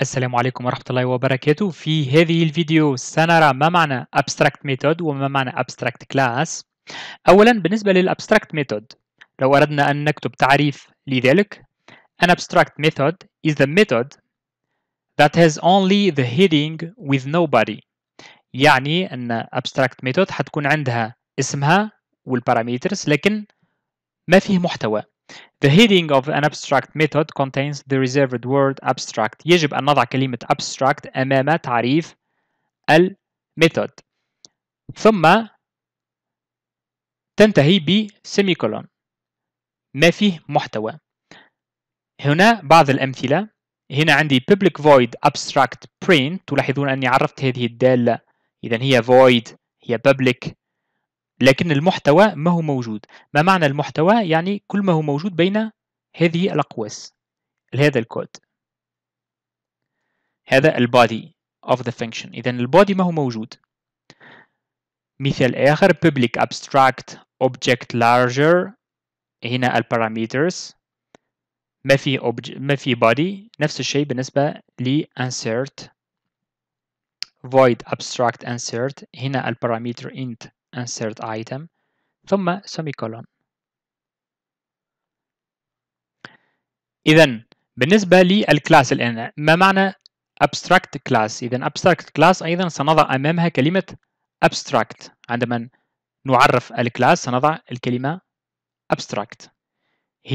السلام عليكم ورحمة الله وبركاته في هذه الفيديو سنرى ما معنى abstract method وما معنى abstract class أولا بالنسبة للabstract method لو أردنا أن نكتب تعريف لذلك an abstract method is the method that has only the heading with nobody يعني أن abstract method حتكون عندها اسمها والparameters لكن ما فيه محتوى The heading of an abstract method contains the reserved word abstract. يجب أن نضع كلمة abstract أمام تعريف الميثود. ثم تنتهي ب semicolon. ما فيه محتوى. هنا بعض الأمثلة. هنا عندي public void abstract print. تلاحظون أني عرفت هذه الدالة. إذا هي void هي public لكن المحتوى ما هو موجود ما معنى المحتوى يعني كل ما هو موجود بين هذه الأقواس لهذا الكود هذا البادي of the function إذا البادي ما هو موجود مثال آخر public abstract object larger هنا البارامترز ما في obj... ما في body نفس الشيء بالنسبة ل insert void abstract insert هنا البارامتر int insert item ثم semicolon إذا بالنسبة للكلاس الآن ما معنى abstract class إذا abstract class أيضا سنضع أمامها كلمة abstract عندما نعرف الكلاس سنضع الكلمة abstract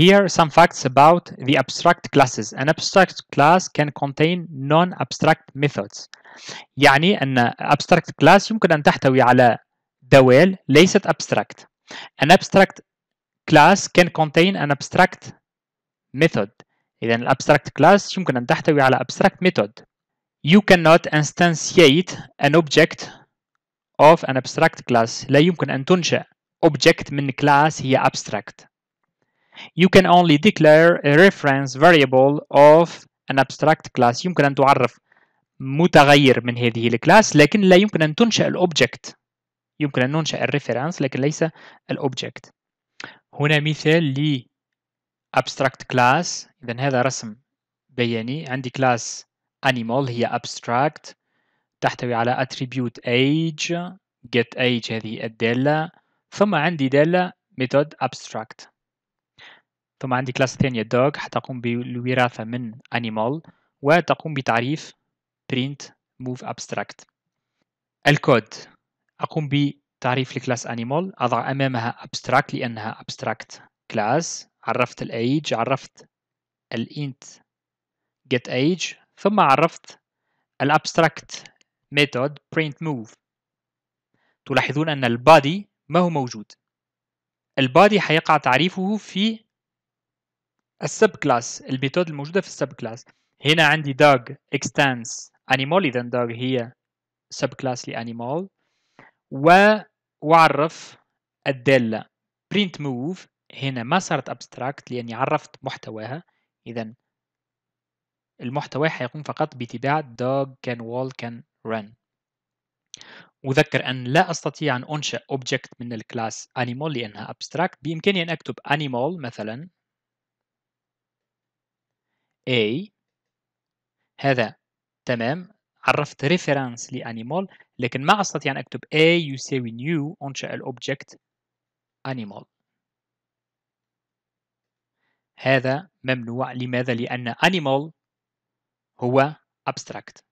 Here some facts about the abstract classes. An abstract class can contain non-abstract methods. يعني أن abstract class يمكن أن تحتوي على دوال ليست abstract. An abstract class can contain an abstract method. إذا abstract class يمكن أن تحتوي على abstract method. You cannot instantiate an object of an abstract class. لا يمكن أن تنشأ object من class هي abstract. You can only declare a reference variable of an abstract class. يمكن أن تعرف متغير من هذه الكلاس لكن لا يمكن أن تنشأ الأوبجكت يمكن أن ننشأ الريفرنس لكن ليس الأوبجكت هنا مثال لي abstract class إذا هذا رسم بياني عندي class animal هي abstract تحتوي على attribute age get age هذه الدالة ثم عندي دالة method abstract ثم عندي كلاس ثانية dog حتقوم بالوراثة من animal وتقوم بتعريف print move abstract الكود أقوم بتعريف الكلاس أنيمال أضع أمامها abstract لأنها abstract class عرفت الايج عرفت الانت get age ثم عرفت الابستراكت method print move تلاحظون أن البادي ما هو موجود البادي حيقع تعريفه في السب كلاس الميثود الموجودة في السب كلاس هنا عندي dog extends animal إذا dog هي سب كلاس لأنيمال و وعرف الدالة print move هنا ما صارت abstract لأني عرفت محتواها إذا المحتوى حيقوم فقط باتباع dog can walk can run أذكر أن لا أستطيع أن أنشأ object من الكلاس animal لأنها abstract بإمكاني أن أكتب animal مثلا A هذا تمام عرفت ريفرنس لانيمال لكن ما استطيع ان اكتب A يساوي new انشا الاوبجكت animal هذا ممنوع لماذا لان animal هو abstract